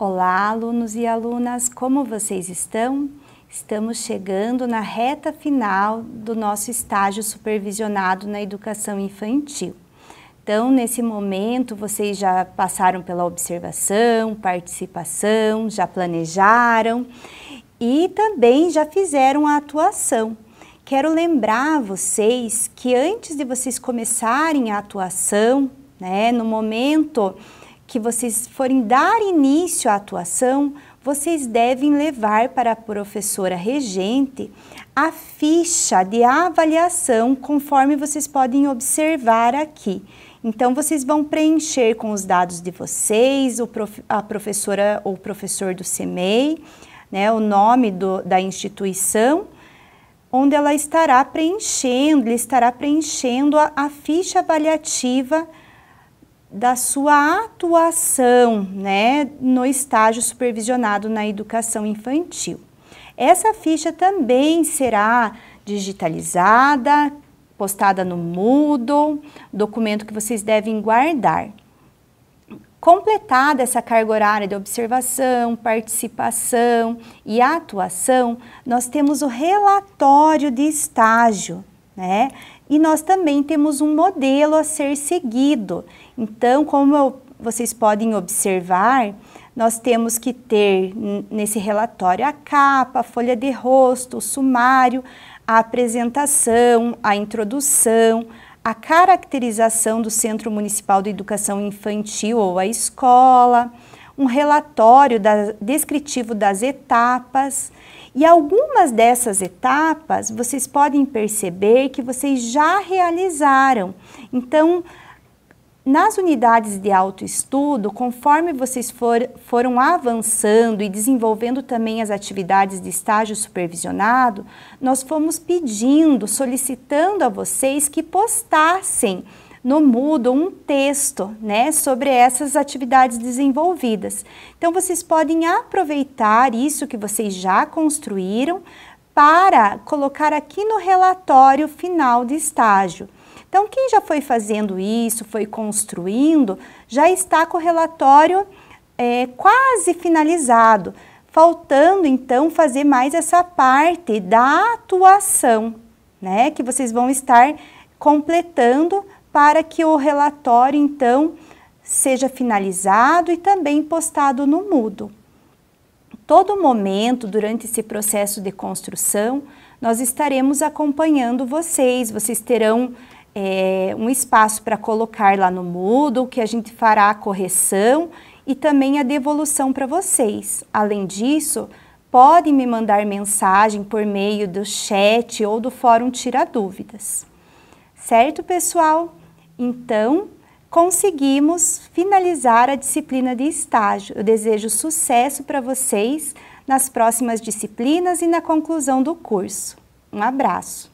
Olá, alunos e alunas, como vocês estão? Estamos chegando na reta final do nosso estágio supervisionado na educação infantil. Então, nesse momento, vocês já passaram pela observação, participação, já planejaram e também já fizeram a atuação. Quero lembrar vocês que antes de vocês começarem a atuação, né, no momento que vocês forem dar início à atuação, vocês devem levar para a professora regente a ficha de avaliação, conforme vocês podem observar aqui. Então, vocês vão preencher com os dados de vocês, prof, a professora ou professor do CMEI, né, o nome do, da instituição, onde ela estará preenchendo, ele estará preenchendo a, a ficha avaliativa da sua atuação né, no estágio supervisionado na educação infantil. Essa ficha também será digitalizada, postada no Moodle, documento que vocês devem guardar. Completada essa carga horária de observação, participação e atuação, nós temos o relatório de estágio, né? E nós também temos um modelo a ser seguido. Então, como eu, vocês podem observar, nós temos que ter nesse relatório a capa, a folha de rosto, o sumário, a apresentação, a introdução, a caracterização do Centro Municipal de Educação Infantil ou a escola, um relatório da, descritivo das etapas. E algumas dessas etapas vocês podem perceber que vocês já realizaram. Então, nas unidades de autoestudo, conforme vocês for, foram avançando e desenvolvendo também as atividades de estágio supervisionado, nós fomos pedindo, solicitando a vocês que postassem no Moodle um texto né, sobre essas atividades desenvolvidas. Então, vocês podem aproveitar isso que vocês já construíram para colocar aqui no relatório final de estágio. Então, quem já foi fazendo isso, foi construindo, já está com o relatório é, quase finalizado, faltando então fazer mais essa parte da atuação, né, que vocês vão estar completando para que o relatório, então, seja finalizado e também postado no Mudo. Todo momento, durante esse processo de construção, nós estaremos acompanhando vocês, vocês terão é, um espaço para colocar lá no Moodle, que a gente fará a correção e também a devolução para vocês. Além disso, podem me mandar mensagem por meio do chat ou do fórum Tira Dúvidas. Certo, pessoal? Então, conseguimos finalizar a disciplina de estágio. Eu desejo sucesso para vocês nas próximas disciplinas e na conclusão do curso. Um abraço!